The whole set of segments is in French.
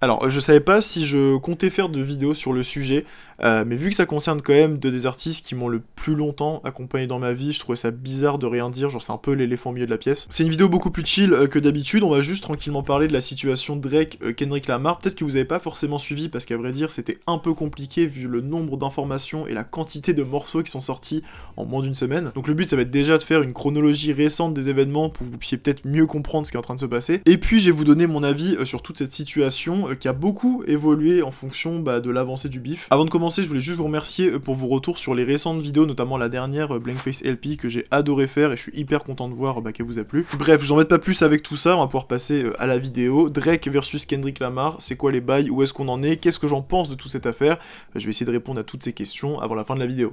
Alors, je savais pas si je comptais faire de vidéos sur le sujet, euh, mais vu que ça concerne quand même deux des artistes qui m'ont le plus longtemps accompagné dans ma vie, je trouvais ça bizarre de rien dire, genre c'est un peu l'éléphant au milieu de la pièce. C'est une vidéo beaucoup plus chill euh, que d'habitude, on va juste tranquillement parler de la situation Drake-Kendrick euh, Lamar, peut-être que vous avez pas forcément suivi, parce qu'à vrai dire c'était un peu compliqué vu le nombre d'informations et la quantité de morceaux qui sont sortis en moins d'une semaine. Donc le but ça va être déjà de faire une chronologie récente des événements pour que vous puissiez peut-être mieux comprendre ce qui est en train de se passer, et puis je vais vous donner mon avis sur toute cette situation euh, qui a beaucoup évolué en fonction bah, de l'avancée du bif. Avant de commencer, je voulais juste vous remercier euh, pour vos retours sur les récentes vidéos, notamment la dernière euh, Blankface LP que j'ai adoré faire et je suis hyper content de voir bah, qu'elle vous a plu. Bref, je vous embête pas plus avec tout ça, on va pouvoir passer à la vidéo. Drake versus Kendrick Lamar, c'est quoi les bails, où est-ce qu'on en est, qu'est-ce que j'en pense de toute cette affaire Je vais essayer de répondre à toutes ces questions avant la fin de la vidéo.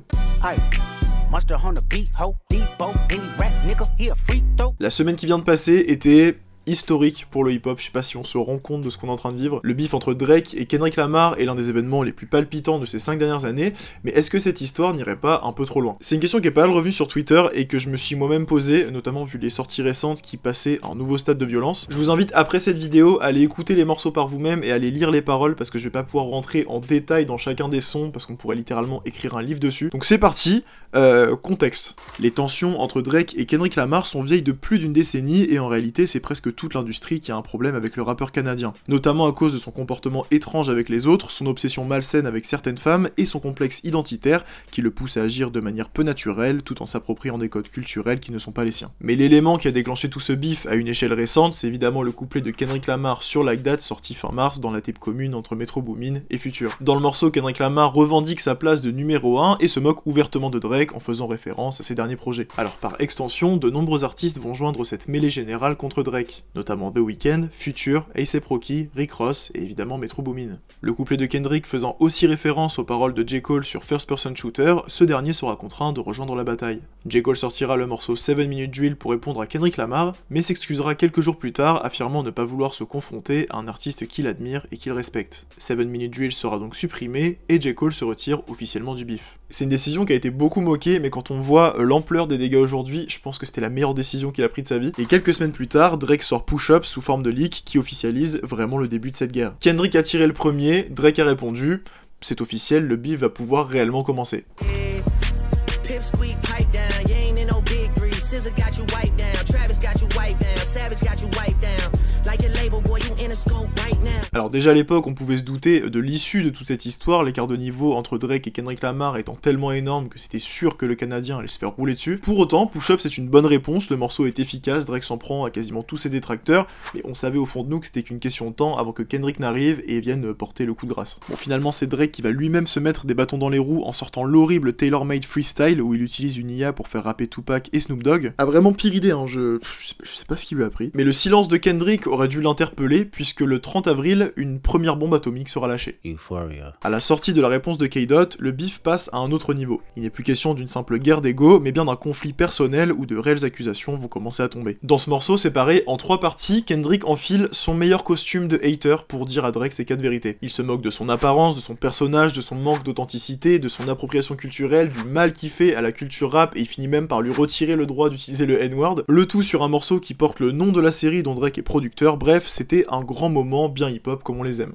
La semaine qui vient de passer était historique pour le hip-hop, je sais pas si on se rend compte de ce qu'on est en train de vivre. Le bif entre Drake et Kendrick Lamar est l'un des événements les plus palpitants de ces cinq dernières années, mais est-ce que cette histoire n'irait pas un peu trop loin C'est une question qui est pas mal revue sur Twitter et que je me suis moi-même posée, notamment vu les sorties récentes qui passaient un nouveau stade de violence. Je vous invite après cette vidéo à aller écouter les morceaux par vous-même et à aller lire les paroles parce que je vais pas pouvoir rentrer en détail dans chacun des sons parce qu'on pourrait littéralement écrire un livre dessus. Donc c'est parti, euh, contexte. Les tensions entre Drake et Kendrick Lamar sont vieilles de plus d'une décennie et en réalité c'est presque toute l'industrie qui a un problème avec le rappeur canadien, notamment à cause de son comportement étrange avec les autres, son obsession malsaine avec certaines femmes et son complexe identitaire qui le pousse à agir de manière peu naturelle tout en s'appropriant des codes culturels qui ne sont pas les siens. Mais l'élément qui a déclenché tout ce bif à une échelle récente, c'est évidemment le couplet de Kendrick Lamar sur Like date sorti fin mars dans la tape commune entre Metro Boomin et Future. Dans le morceau, Kendrick Lamar revendique sa place de numéro 1 et se moque ouvertement de Drake en faisant référence à ses derniers projets. Alors par extension, de nombreux artistes vont joindre cette mêlée générale contre Drake notamment The Weeknd, Future, Ace Proki, Rick Ross et évidemment Metro Boomin. Le couplet de Kendrick faisant aussi référence aux paroles de J. Cole sur First Person Shooter, ce dernier sera contraint de rejoindre la bataille. J. Cole sortira le morceau 7 Minutes Drill pour répondre à Kendrick Lamar, mais s'excusera quelques jours plus tard, affirmant ne pas vouloir se confronter à un artiste qu'il admire et qu'il respecte. 7 Minutes Drill sera donc supprimé et J. Cole se retire officiellement du bif c'est une décision qui a été beaucoup moquée, mais quand on voit euh, l'ampleur des dégâts aujourd'hui, je pense que c'était la meilleure décision qu'il a prise de sa vie. Et quelques semaines plus tard, Drake sort Push Up sous forme de leak qui officialise vraiment le début de cette guerre. Kendrick a tiré le premier, Drake a répondu, c'est officiel, le beef va pouvoir réellement commencer. Alors déjà à l'époque, on pouvait se douter de l'issue de toute cette histoire, l'écart de niveau entre Drake et Kendrick Lamar étant tellement énorme que c'était sûr que le Canadien allait se faire rouler dessus. Pour autant, Push Up c'est une bonne réponse, le morceau est efficace, Drake s'en prend à quasiment tous ses détracteurs, mais on savait au fond de nous que c'était qu'une question de temps avant que Kendrick n'arrive et vienne porter le coup de grâce. Bon finalement c'est Drake qui va lui-même se mettre des bâtons dans les roues en sortant l'horrible Taylor Made Freestyle où il utilise une IA pour faire rapper Tupac et Snoop Dogg. A vraiment pire idée, hein, je... je sais pas ce qu'il lui a pris. Mais le silence de Kendrick aurait dû l'interpeller puisque le 30 avril, une première bombe atomique sera lâchée. À la sortie de la réponse de K-Dot, le bif passe à un autre niveau. Il n'est plus question d'une simple guerre d'ego, mais bien d'un conflit personnel où de réelles accusations vont commencer à tomber. Dans ce morceau séparé en trois parties, Kendrick enfile son meilleur costume de hater pour dire à Drake ses quatre vérités. Il se moque de son apparence, de son personnage, de son manque d'authenticité, de son appropriation culturelle, du mal qu'il fait à la culture rap et il finit même par lui retirer le droit d'utiliser le N-word. Le tout sur un morceau qui porte le nom de la série dont Drake est producteur. Bref, c'était un grand moment bien hip-hop comme on les aime.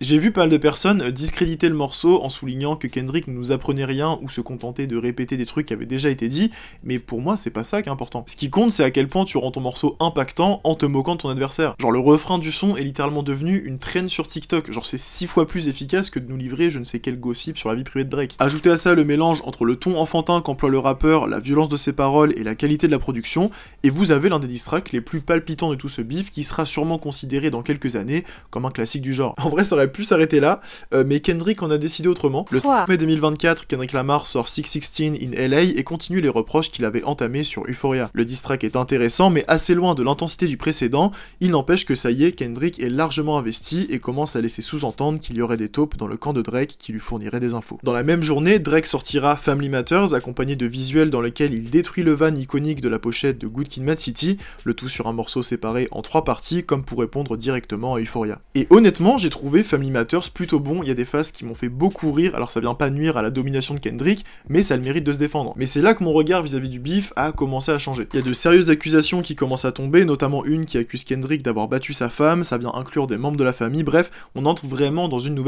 J'ai vu pas mal de personnes discréditer le morceau en soulignant que Kendrick ne nous apprenait rien ou se contentait de répéter des trucs qui avaient déjà été dit, mais pour moi c'est pas ça qui est important. Ce qui compte c'est à quel point tu rends ton morceau impactant en te moquant de ton adversaire. Genre le refrain du son est littéralement devenu une traîne sur TikTok, genre c'est 6 fois plus efficace que de nous livrer je ne sais quel gossip sur la vie privée de Drake. Ajoutez à ça le mélange entre le ton enfantin qu'emploie le rappeur, la violence de ses paroles et la qualité de la production, et vous avez l'un des distracts les plus palpitants de tout ce bif qui sera sûrement considéré dans quelques années comme un classique du genre. En vrai, ça aurait pu s'arrêter là, euh, mais Kendrick en a décidé autrement. Le 3 mai 2024, Kendrick Lamar sort 616 in LA et continue les reproches qu'il avait entamés sur Euphoria. Le distract est intéressant, mais assez loin de l'intensité du précédent, il n'empêche que ça y est, Kendrick est largement investi et commence à laisser sous-entendre qu'il y aurait des taupes dans le camp de Drake qui lui fournirait des infos. Dans la même journée, Drake sortira Family Matters accompagné de visuels dans lesquels il détruit le van iconique de la pochette de Good Kid, Mad City, le tout sur un morceau séparé en trois parties comme pour répondre directement à Euphoria. Et honnêtement, j'ai trouvé Family Matters plutôt bon, il y a des phases qui m'ont fait beaucoup rire, alors ça vient pas nuire à la domination de Kendrick, mais ça le mérite de se défendre. Mais c'est là que mon regard vis-à-vis du beef a commencé à changer. Il y a de sérieuses accusations qui commencent à tomber, notamment une qui accuse Kendrick d'avoir battu sa femme, ça vient inclure des membres de la famille, bref, on entre vraiment dans une nouvelle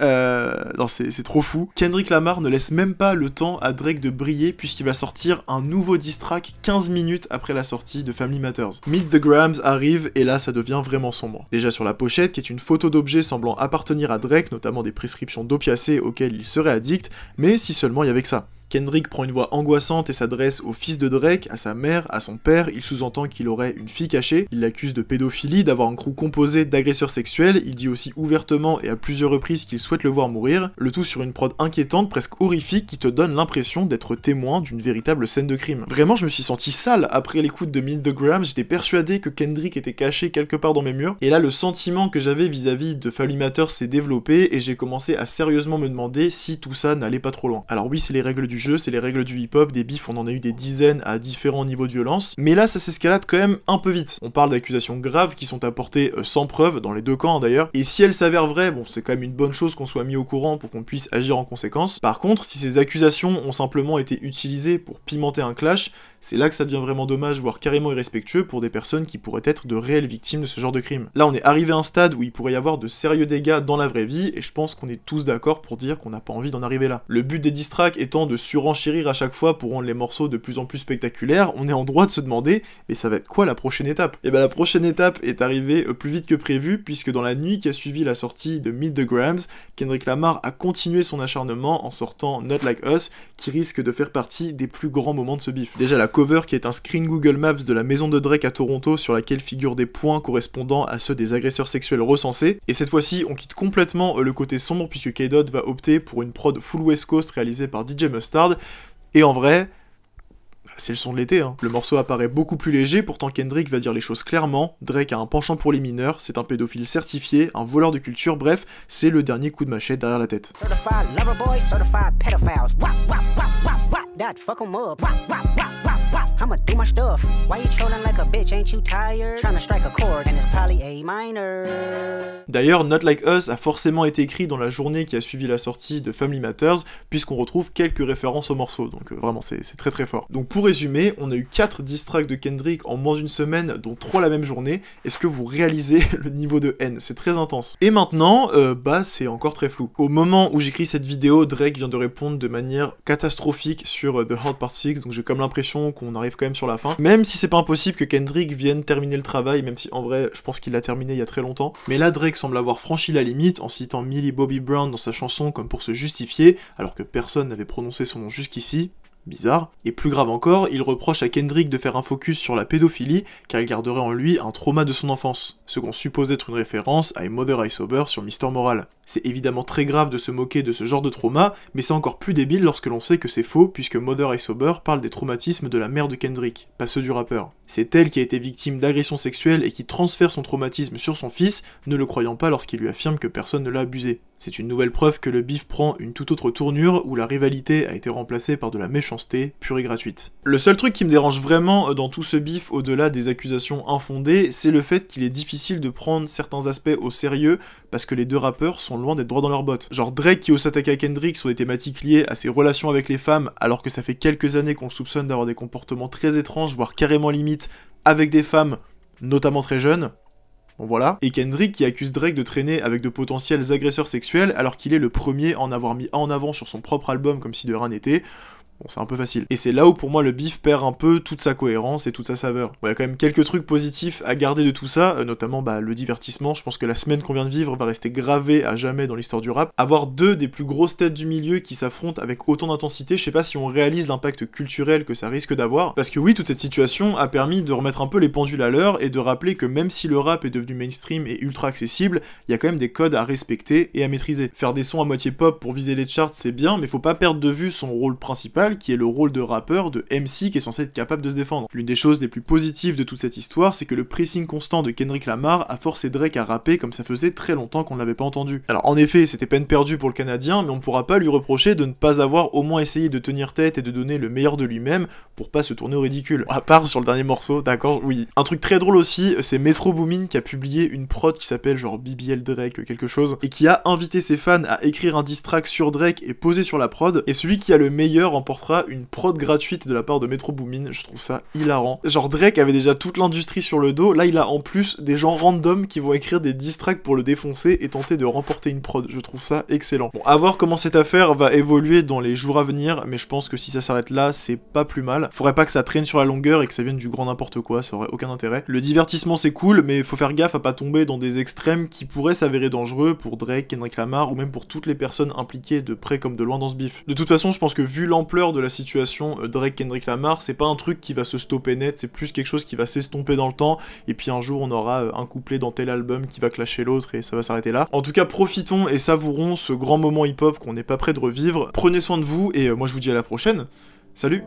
Euh, non, c'est trop fou. Kendrick Lamar ne laisse même pas le temps à Drake de briller puisqu'il va sortir un nouveau distrac 15 minutes après la sortie de Family Matters. Meet the Grams arrive et là ça devient vraiment sombre. Déjà sur la pochette qui est une photo d'objets semblant appartenir à Drake, notamment des prescriptions d'opiacés auxquelles il serait addict, mais si seulement il y avait que ça. Kendrick prend une voix angoissante et s'adresse au fils de Drake, à sa mère, à son père, il sous-entend qu'il aurait une fille cachée, il l'accuse de pédophilie, d'avoir un crew composé d'agresseurs sexuels, il dit aussi ouvertement et à plusieurs reprises qu'il souhaite le voir mourir, le tout sur une prod inquiétante, presque horrifique, qui te donne l'impression d'être témoin d'une véritable scène de crime. Vraiment, je me suis senti sale après l'écoute de Meet the Grams, j'étais persuadé que Kendrick était caché quelque part dans mes murs, et là le sentiment que j'avais vis-à-vis de Fallimateur s'est développé et j'ai commencé à sérieusement me demander si tout ça n'allait pas trop loin. Alors oui, c'est les règles du c'est les règles du hip-hop, des bifs, on en a eu des dizaines à différents niveaux de violence, mais là ça s'escalade quand même un peu vite. On parle d'accusations graves qui sont apportées euh, sans preuve, dans les deux camps hein, d'ailleurs, et si elles s'avèrent vraies, bon c'est quand même une bonne chose qu'on soit mis au courant pour qu'on puisse agir en conséquence. Par contre, si ces accusations ont simplement été utilisées pour pimenter un clash, c'est là que ça devient vraiment dommage, voire carrément irrespectueux pour des personnes qui pourraient être de réelles victimes de ce genre de crime. Là, on est arrivé à un stade où il pourrait y avoir de sérieux dégâts dans la vraie vie, et je pense qu'on est tous d'accord pour dire qu'on n'a pas envie d'en arriver là. Le but des distracts étant de surenchérir à chaque fois pour rendre les morceaux de plus en plus spectaculaires, on est en droit de se demander, mais ça va être quoi la prochaine étape Et eh bien la prochaine étape est arrivée euh, plus vite que prévu, puisque dans la nuit qui a suivi la sortie de Meet the Grams, Kendrick Lamar a continué son acharnement en sortant Not Like Us, qui risque de faire partie des plus grands moments de ce bif. Déjà la cover qui est un screen Google Maps de la maison de Drake à Toronto sur laquelle figurent des points correspondant à ceux des agresseurs sexuels recensés, et cette fois-ci on quitte complètement euh, le côté sombre puisque k va opter pour une prod full West Coast réalisée par DJ Mustard, et en vrai, c'est le son de l'été. Hein. Le morceau apparaît beaucoup plus léger, pourtant Kendrick va dire les choses clairement. Drake a un penchant pour les mineurs, c'est un pédophile certifié, un voleur de culture, bref, c'est le dernier coup de machette derrière la tête. D'ailleurs, Not Like Us a forcément été écrit dans la journée qui a suivi la sortie de Family Matters, puisqu'on retrouve quelques références au morceau, donc euh, vraiment c'est très très fort. Donc pour résumer, on a eu 4 distracts de Kendrick en moins d'une semaine, dont 3 la même journée. Est-ce que vous réalisez le niveau de haine C'est très intense. Et maintenant, euh, bah c'est encore très flou. Au moment où j'écris cette vidéo, Drake vient de répondre de manière catastrophique sur euh, The Hard Part 6, donc j'ai comme l'impression qu'on arrive quand même sur la fin. Même si c'est pas impossible que Kendrick vienne terminer le travail, même si en vrai, je pense qu'il l'a terminé il y a très longtemps. Mais là, Drake semble avoir franchi la limite en citant Millie Bobby Brown dans sa chanson comme pour se justifier, alors que personne n'avait prononcé son nom jusqu'ici. Bizarre. Et plus grave encore, il reproche à Kendrick de faire un focus sur la pédophilie car il garderait en lui un trauma de son enfance, ce qu'on suppose être une référence à Mother I Sober sur Mister Moral. C'est évidemment très grave de se moquer de ce genre de trauma, mais c'est encore plus débile lorsque l'on sait que c'est faux puisque Mother I Sober parle des traumatismes de la mère de Kendrick, pas ceux du rappeur. C'est elle qui a été victime d'agressions sexuelles et qui transfère son traumatisme sur son fils, ne le croyant pas lorsqu'il lui affirme que personne ne l'a abusé. C'est une nouvelle preuve que le bif prend une toute autre tournure où la rivalité a été remplacée par de la méchanceté pure et gratuite. Le seul truc qui me dérange vraiment euh, dans tout ce bif au-delà des accusations infondées, c'est le fait qu'il est difficile de prendre certains aspects au sérieux parce que les deux rappeurs sont loin d'être droits dans leurs bottes. Genre Drake qui ose attaquer à Kendrick sur des thématiques liées à ses relations avec les femmes alors que ça fait quelques années qu'on soupçonne d'avoir des comportements très étranges voire carrément limites avec des femmes notamment très jeunes, voilà, et Kendrick qui accuse Drake de traîner avec de potentiels agresseurs sexuels alors qu'il est le premier à en avoir mis en avant sur son propre album comme si de rien n'était, Bon, c'est un peu facile. Et c'est là où pour moi le bif perd un peu toute sa cohérence et toute sa saveur. Bon, il y a quand même quelques trucs positifs à garder de tout ça, euh, notamment bah, le divertissement. Je pense que la semaine qu'on vient de vivre va rester gravée à jamais dans l'histoire du rap. Avoir deux des plus grosses têtes du milieu qui s'affrontent avec autant d'intensité, je sais pas si on réalise l'impact culturel que ça risque d'avoir. Parce que oui, toute cette situation a permis de remettre un peu les pendules à l'heure et de rappeler que même si le rap est devenu mainstream et ultra accessible, il y a quand même des codes à respecter et à maîtriser. Faire des sons à moitié pop pour viser les charts, c'est bien, mais faut pas perdre de vue son rôle principal qui est le rôle de rappeur de MC qui est censé être capable de se défendre. L'une des choses les plus positives de toute cette histoire, c'est que le pressing constant de Kendrick Lamar a forcé Drake à rapper comme ça faisait très longtemps qu'on ne l'avait pas entendu. Alors en effet, c'était peine perdue pour le Canadien, mais on ne pourra pas lui reprocher de ne pas avoir au moins essayé de tenir tête et de donner le meilleur de lui-même pour pas se tourner au ridicule. À part sur le dernier morceau, d'accord, oui. Un truc très drôle aussi, euh, c'est Metro Boomin qui a publié une prod qui s'appelle genre BBL Drake euh, quelque chose, et qui a invité ses fans à écrire un diss track sur Drake et poser sur la prod, et celui qui a le meilleur portant une prod gratuite de la part de Metro Boomin. Je trouve ça hilarant. Genre Drake avait déjà toute l'industrie sur le dos. Là, il a en plus des gens random qui vont écrire des diss tracks pour le défoncer et tenter de remporter une prod. Je trouve ça excellent. Bon, à voir comment cette affaire va évoluer dans les jours à venir, mais je pense que si ça s'arrête là, c'est pas plus mal. Faudrait pas que ça traîne sur la longueur et que ça vienne du grand n'importe quoi, ça aurait aucun intérêt. Le divertissement c'est cool, mais faut faire gaffe à pas tomber dans des extrêmes qui pourraient s'avérer dangereux pour Drake, Kendrick Lamar ou même pour toutes les personnes impliquées de près comme de loin dans ce bif. De toute façon, je pense que vu l'ampleur de la situation euh, Drake Kendrick Lamar, c'est pas un truc qui va se stopper net, c'est plus quelque chose qui va s'estomper dans le temps et puis un jour on aura euh, un couplet dans tel album qui va clasher l'autre et ça va s'arrêter là. En tout cas, profitons et savourons ce grand moment hip-hop qu'on n'est pas prêt de revivre. Prenez soin de vous et euh, moi je vous dis à la prochaine. Salut